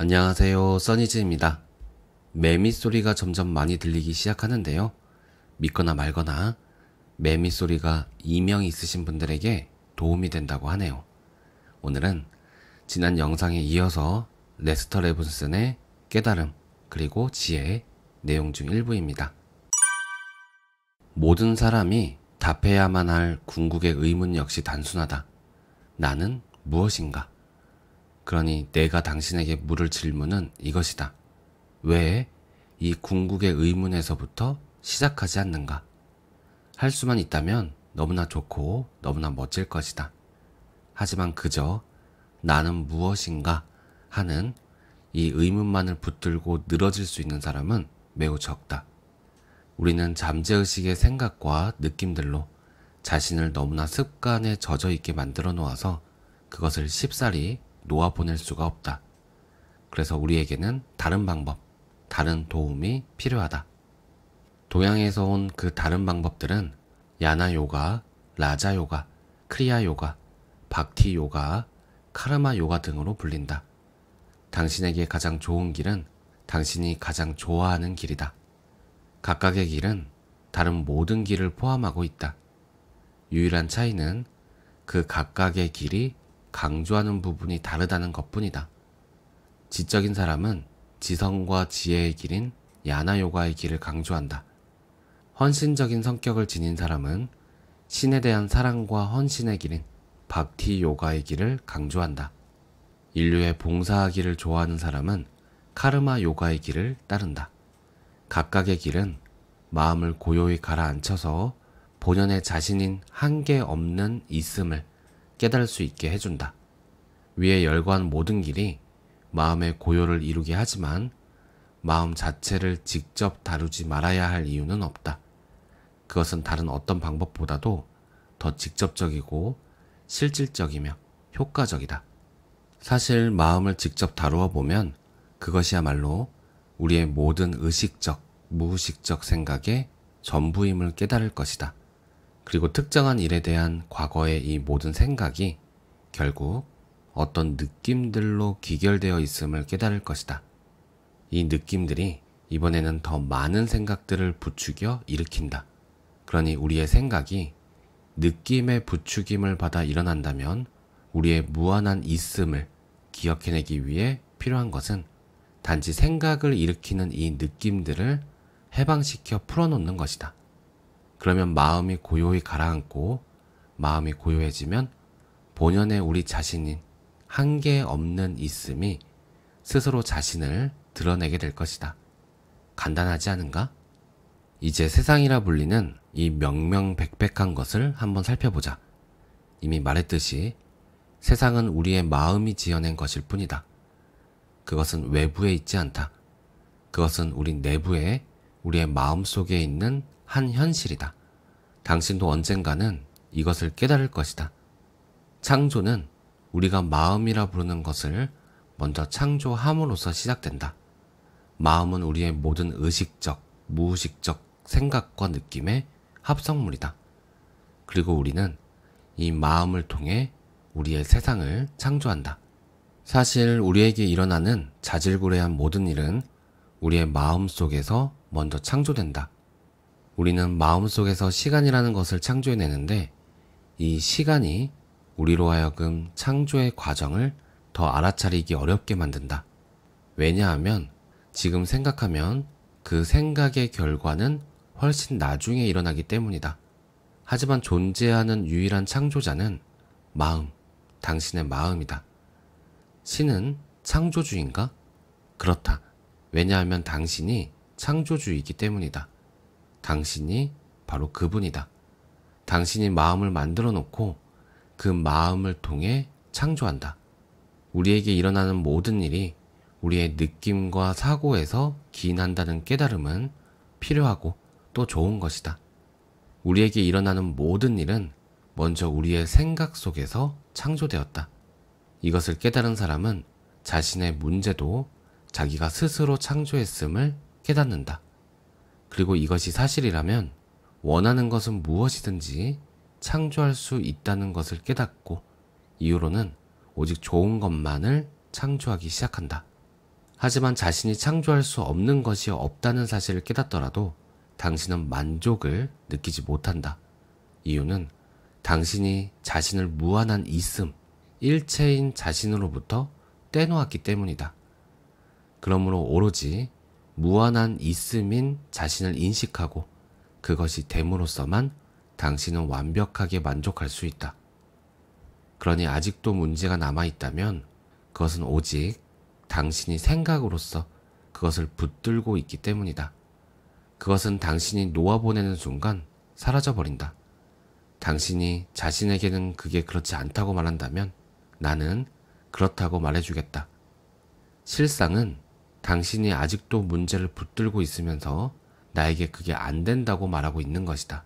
안녕하세요. 써니즈입니다. 매미 소리가 점점 많이 들리기 시작하는데요. 믿거나 말거나 매미 소리가 이명이 있으신 분들에게 도움이 된다고 하네요. 오늘은 지난 영상에 이어서 레스터 레븐슨의 깨달음 그리고 지혜의 내용 중 일부입니다. 모든 사람이 답해야만 할 궁극의 의문 역시 단순하다. 나는 무엇인가? 그러니 내가 당신에게 물을 질문은 이것이다. 왜 이 궁극의 의문에서부터 시작하지 않는가? 할 수만 있다면 너무나 좋고 너무나 멋질 것이다. 하지만 그저 나는 무엇인가 하는 이 의문만을 붙들고 늘어질 수 있는 사람은 매우 적다. 우리는 잠재의식의 생각과 느낌들로 자신을 너무나 습관에 젖어 있게 만들어 놓아서 그것을 쉽사리 놓아 보낼 수가 없다. 그래서 우리에게는 다른 방법, 다른 도움이 필요하다. 동양에서 온 그 다른 방법들은 야나 요가, 라자 요가, 크리아 요가, 박티 요가, 카르마 요가 등으로 불린다. 당신에게 가장 좋은 길은 당신이 가장 좋아하는 길이다. 각각의 길은 다른 모든 길을 포함하고 있다. 유일한 차이는 그 각각의 길이 강조하는 부분이 다르다는 것뿐이다. 지적인 사람은 지성과 지혜의 길인 야나요가의 길을 강조한다. 헌신적인 성격을 지닌 사람은 신에 대한 사랑과 헌신의 길인 박티 요가의 길을 강조한다. 인류의 봉사하기를 좋아하는 사람은 카르마 요가의 길을 따른다. 각각의 길은 마음을 고요히 가라앉혀서 본연의 자신인 한계 없는 있음을 깨달을 수 있게 해준다. 위에 열거 모든 길이 마음의 고요를 이루게 하지만 마음 자체를 직접 다루지 말아야 할 이유는 없다. 그것은 다른 어떤 방법보다도 더 직접적이고 실질적이며 효과적이다. 사실 마음을 직접 다루어 보면 그것이야말로 우리의 모든 의식적, 무의식적 생각의 전부임을 깨달을 것이다. 그리고 특정한 일에 대한 과거의 이 모든 생각이 결국 어떤 느낌들로 귀결되어 있음을 깨달을 것이다. 이 느낌들이 이번에는 더 많은 생각들을 부추겨 일으킨다. 그러니 우리의 생각이 느낌의 부추김을 받아 일어난다면 우리의 무한한 있음을 기억해내기 위해 필요한 것은 단지 생각을 일으키는 이 느낌들을 해방시켜 풀어놓는 것이다. 그러면 마음이 고요히 가라앉고 마음이 고요해지면 본연의 우리 자신인 한계 없는 있음이 스스로 자신을 드러내게 될 것이다. 간단하지 않은가? 이제 세상이라 불리는 이 명명백백한 것을 한번 살펴보자. 이미 말했듯이 세상은 우리의 마음이 지어낸 것일 뿐이다. 그것은 외부에 있지 않다. 그것은 우리 내부에 우리의 마음 속에 있는 한 현실이다. 당신도 언젠가는 이것을 깨달을 것이다. 창조는 우리가 마음이라 부르는 것을 먼저 창조함으로써 시작된다. 마음은 우리의 모든 의식적, 무의식적 생각과 느낌의 합성물이다. 그리고 우리는 이 마음을 통해 우리의 세상을 창조한다. 사실 우리에게 일어나는 자질구레한 모든 일은 우리의 마음 속에서 먼저 창조된다. 우리는 마음속에서 시간이라는 것을 창조해내는데 이 시간이 우리로 하여금 창조의 과정을 더 알아차리기 어렵게 만든다. 왜냐하면 지금 생각하면 그 생각의 결과는 훨씬 나중에 일어나기 때문이다. 하지만 존재하는 유일한 창조자는 마음, 당신의 마음이다. 신은 창조주인가? 그렇다. 왜냐하면 당신이 창조주이기 때문이다. 당신이 바로 그분이다. 당신이 마음을 만들어 놓고 그 마음을 통해 창조한다. 우리에게 일어나는 모든 일이 우리의 느낌과 사고에서 기인한다는 깨달음은 필요하고 또 좋은 것이다. 우리에게 일어나는 모든 일은 먼저 우리의 생각 속에서 창조되었다. 이것을 깨달은 사람은 자신의 문제도 자기가 스스로 창조했음을 깨닫는다. 그리고 이것이 사실이라면 원하는 것은 무엇이든지 창조할 수 있다는 것을 깨닫고 이후로는 오직 좋은 것만을 창조하기 시작한다. 하지만 자신이 창조할 수 없는 것이 없다는 사실을 깨닫더라도 당신은 만족을 느끼지 못한다. 이유는 당신이 자신을 무한한 있음, 일체인 자신으로부터 떼놓았기 때문이다. 그러므로 오로지 무한한 있음인 자신을 인식하고 그것이 됨으로써만 당신은 완벽하게 만족할 수 있다. 그러니 아직도 문제가 남아있다면 그것은 오직 당신이 생각으로서 그것을 붙들고 있기 때문이다. 그것은 당신이 놓아보내는 순간 사라져버린다. 당신이 자신에게는 그게 그렇지 않다고 말한다면 나는 그렇다고 말해주겠다. 실상은 당신이 아직도 문제를 붙들고 있으면서 나에게 그게 안 된다고 말하고 있는 것이다.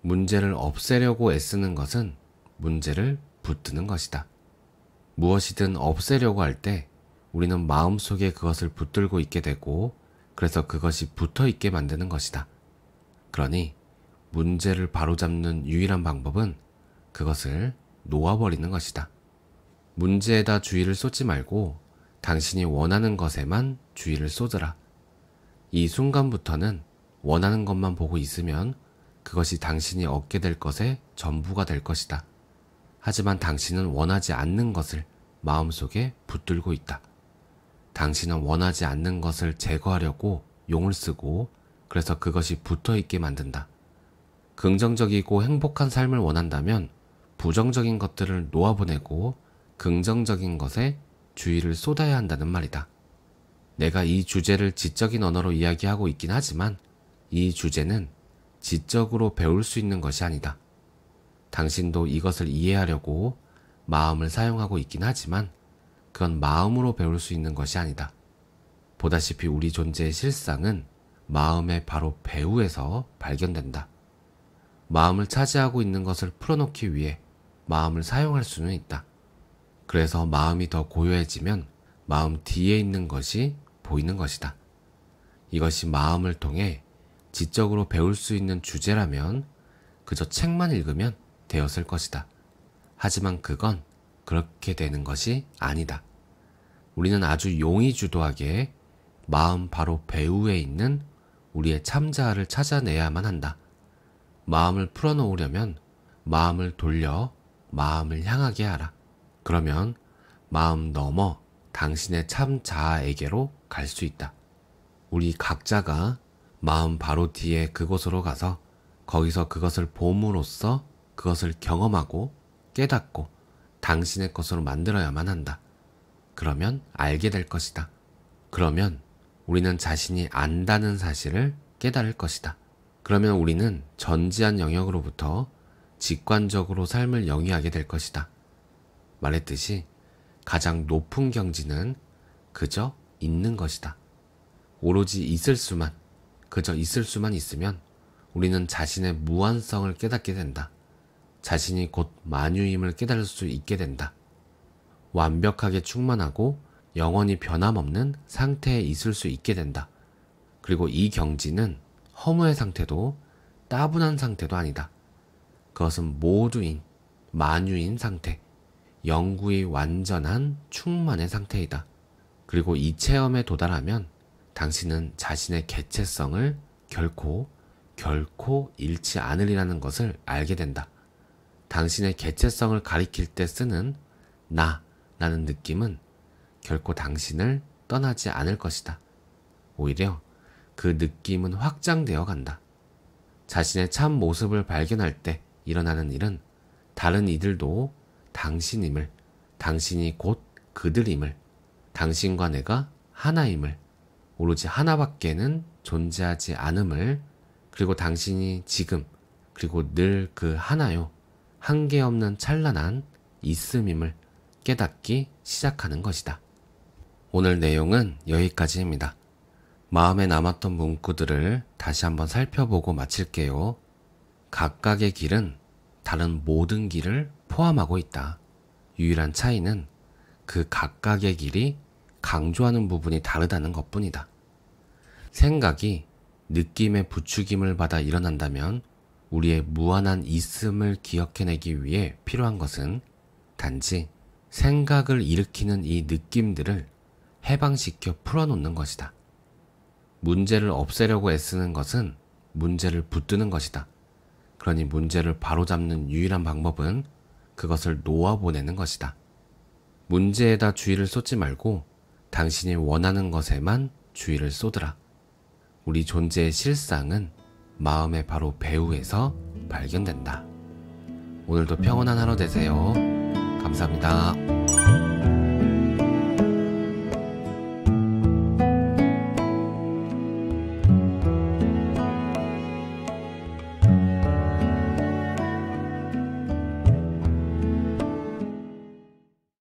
문제를 없애려고 애쓰는 것은 문제를 붙드는 것이다. 무엇이든 없애려고 할 때 우리는 마음속에 그것을 붙들고 있게 되고 그래서 그것이 붙어 있게 만드는 것이다. 그러니 문제를 바로잡는 유일한 방법은 그것을 놓아버리는 것이다. 문제에다 주의를 쏟지 말고 당신이 원하는 것에만 주의를 쏟으라. 이 순간부터는 원하는 것만 보고 있으면 그것이 당신이 얻게 될 것의 전부가 될 것이다. 하지만 당신은 원하지 않는 것을 마음속에 붙들고 있다. 당신은 원하지 않는 것을 제거하려고 용을 쓰고 그래서 그것이 붙어 있게 만든다. 긍정적이고 행복한 삶을 원한다면 부정적인 것들을 놓아보내고 긍정적인 것에 주의를 쏟아야 한다는 말이다. 내가 이 주제를 지적인 언어로 이야기하고 있긴 하지만 이 주제는 지적으로 배울 수 있는 것이 아니다. 당신도 이것을 이해하려고 마음을 사용하고 있긴 하지만 그건 마음으로 배울 수 있는 것이 아니다. 보다시피 우리 존재의 실상은 마음의 바로 배후에서 발견된다. 마음을 차지하고 있는 것을 풀어놓기 위해 마음을 사용할 수는 있다. 그래서 마음이 더 고요해지면 마음 뒤에 있는 것이 보이는 것이다. 이것이 마음을 통해 지적으로 배울 수 있는 주제라면 그저 책만 읽으면 되었을 것이다. 하지만 그건 그렇게 되는 것이 아니다. 우리는 아주 용이 주도하게 마음 바로 배후에 있는 우리의 참자아를 찾아내야만 한다. 마음을 풀어놓으려면 마음을 돌려 마음을 향하게 하라. 그러면 마음 넘어 당신의 참 자아에게로 갈 수 있다. 우리 각자가 마음 바로 뒤에 그곳으로 가서 거기서 그것을 봄으로써 그것을 경험하고 깨닫고 당신의 것으로 만들어야만 한다. 그러면 알게 될 것이다. 그러면 우리는 자신이 안다는 사실을 깨달을 것이다. 그러면 우리는 전지한 영역으로부터 직관적으로 삶을 영위하게 될 것이다. 말했듯이 가장 높은 경지는 그저 있는 것이다. 오로지 있을 수만, 그저 있을 수만 있으면 우리는 자신의 무한성을 깨닫게 된다. 자신이 곧 만유임을 깨달을 수 있게 된다. 완벽하게 충만하고 영원히 변함없는 상태에 있을 수 있게 된다. 그리고 이 경지는 허무의 상태도 따분한 상태도 아니다. 그것은 모두인 만유인 상태. 영구히 완전한 충만의 상태이다. 그리고 이 체험에 도달하면 당신은 자신의 개체성을 결코, 결코 잃지 않으리라는 것을 알게 된다. 당신의 개체성을 가리킬 때 쓰는 나 라는 느낌은 결코 당신을 떠나지 않을 것이다. 오히려 그 느낌은 확장되어 간다. 자신의 참 모습을 발견할 때 일어나는 일은 다른 이들도 당신임을, 당신이 곧 그들임을, 당신과 내가 하나임을, 오로지 하나밖에는 존재하지 않음을, 그리고 당신이 지금, 그리고 늘 그 하나요, 한계 없는 찬란한 있음임을 깨닫기 시작하는 것이다. 오늘 내용은 여기까지입니다. 마음에 남았던 문구들을 다시 한번 살펴보고 마칠게요. 각각의 길은 다른 모든 길을 포함하고 있다. 유일한 차이는 그 각각의 길이 강조하는 부분이 다르다는 것 뿐이다. 생각이 느낌의 부추김을 받아 일어난다면 우리의 무한한 있음을 기억해내기 위해 필요한 것은 단지 생각을 일으키는 이 느낌들을 해방시켜 풀어놓는 것이다. 문제를 없애려고 애쓰는 것은 문제를 붙드는 것이다. 그러니 문제를 바로잡는 유일한 방법은 그것을 놓아보내는 것이다. 문제에다 주의를 쏟지 말고 당신이 원하는 것에만 주의를 쏟으라. 우리 존재의 실상은 마음의 바로 배후에서 발견된다. 오늘도 평온한 하루 되세요. 감사합니다.